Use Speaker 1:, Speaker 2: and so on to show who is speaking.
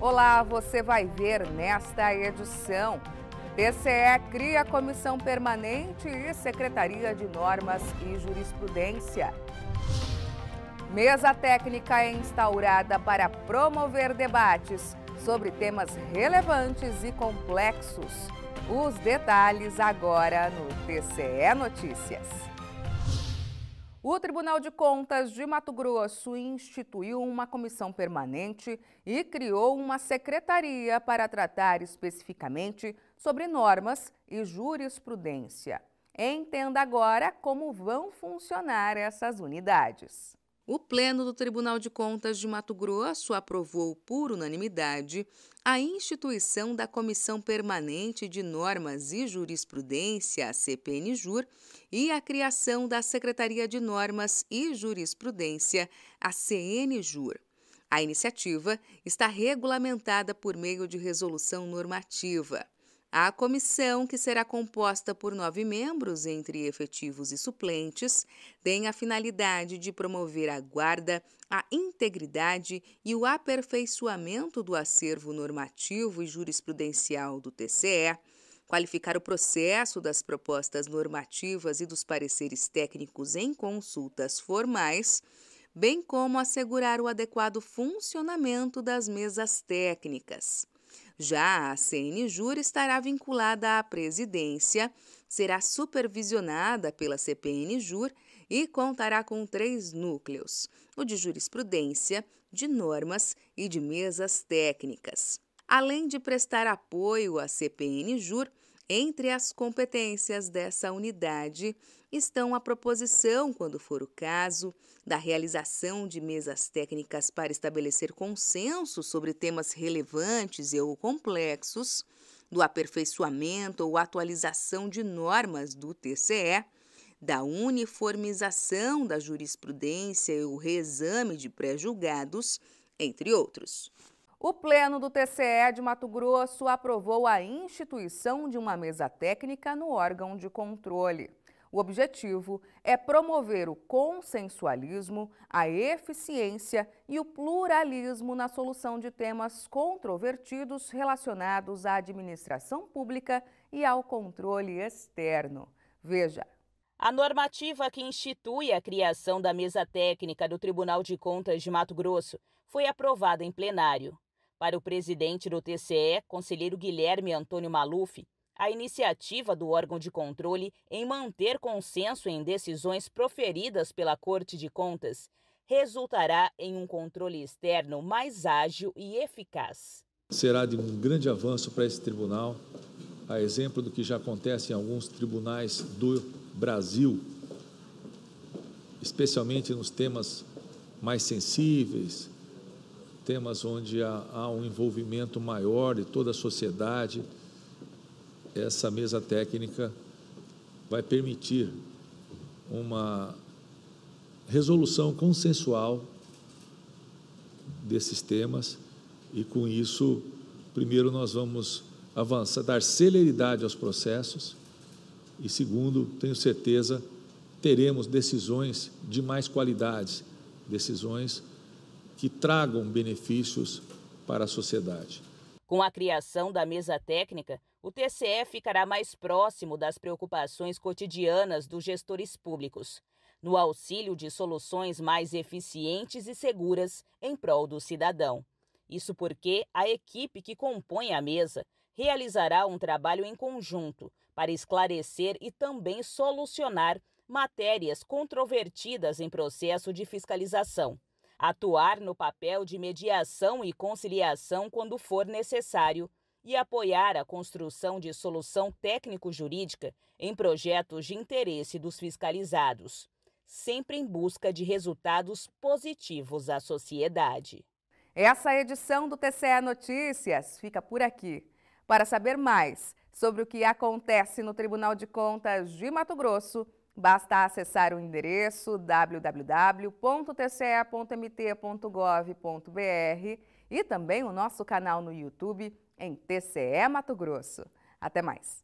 Speaker 1: Olá, você vai ver nesta edição. TCE cria comissão permanente e Secretaria de Normas e Jurisprudência. Mesa técnica é instaurada para promover debates sobre temas relevantes e complexos. Os detalhes agora no TCE Notícias. O Tribunal de Contas de Mato Grosso instituiu uma comissão permanente e criou uma secretaria para tratar especificamente sobre normas e jurisprudência. Entenda agora como vão funcionar essas unidades. O Pleno do Tribunal de Contas de Mato Grosso aprovou por unanimidade a instituição da Comissão Permanente de Normas e Jurisprudência, CPNJUR, e a criação da Secretaria de Normas e Jurisprudência, a CNJUR. A iniciativa está regulamentada por meio de resolução normativa. A comissão, que será composta por nove membros, entre efetivos e suplentes, tem a finalidade de promover a guarda, a integridade e o aperfeiçoamento do acervo normativo e jurisprudencial do TCE, qualificar o processo das propostas normativas e dos pareceres técnicos em consultas formais, bem como assegurar o adequado funcionamento das mesas técnicas. Já a CNJur estará vinculada à presidência, será supervisionada pela CPNJur e contará com três núcleos: o de jurisprudência, de normas e de mesas técnicas. Além de prestar apoio à CPNJur entre as competências dessa unidade estão a proposição, quando for o caso, da realização de mesas técnicas para estabelecer consenso sobre temas relevantes e ou complexos, do aperfeiçoamento ou atualização de normas do TCE, da uniformização da jurisprudência e o reexame de pré-julgados, entre outros. O Pleno do TCE de Mato Grosso aprovou a instituição de uma mesa técnica no órgão de controle. O objetivo é promover o consensualismo, a eficiência e o pluralismo na solução de temas controvertidos relacionados à administração pública e ao controle
Speaker 2: externo. Veja. A normativa que institui a criação da mesa técnica do Tribunal de Contas de Mato Grosso foi aprovada em plenário. Para o presidente do TCE, conselheiro Guilherme Antônio Maluf, a iniciativa do órgão de controle em manter consenso em decisões proferidas pela Corte de Contas resultará em um controle externo mais ágil e eficaz.
Speaker 3: Será de um grande avanço para esse tribunal, a exemplo do que já acontece em alguns tribunais do Brasil, especialmente nos temas mais sensíveis, temas onde há, há um envolvimento maior de toda a sociedade, essa mesa técnica vai permitir uma resolução consensual desses temas e com isso, primeiro nós vamos avançar, dar celeridade aos processos e segundo, tenho certeza, teremos decisões de mais qualidades, decisões que tragam benefícios para a sociedade.
Speaker 2: Com a criação da mesa técnica, o TCE ficará mais próximo das preocupações cotidianas dos gestores públicos, no auxílio de soluções mais eficientes e seguras em prol do cidadão. Isso porque a equipe que compõe a mesa realizará um trabalho em conjunto para esclarecer e também solucionar matérias controvertidas em processo de fiscalização atuar no papel de mediação e conciliação quando for necessário e apoiar a construção de solução técnico-jurídica em projetos de interesse dos fiscalizados, sempre em busca de resultados positivos à sociedade. Essa edição do TCE
Speaker 1: Notícias fica por aqui. Para saber mais sobre o que acontece no Tribunal de Contas de Mato Grosso, Basta acessar o endereço www.tce.mt.gov.br e também o nosso canal no YouTube em TCE Mato Grosso. Até mais!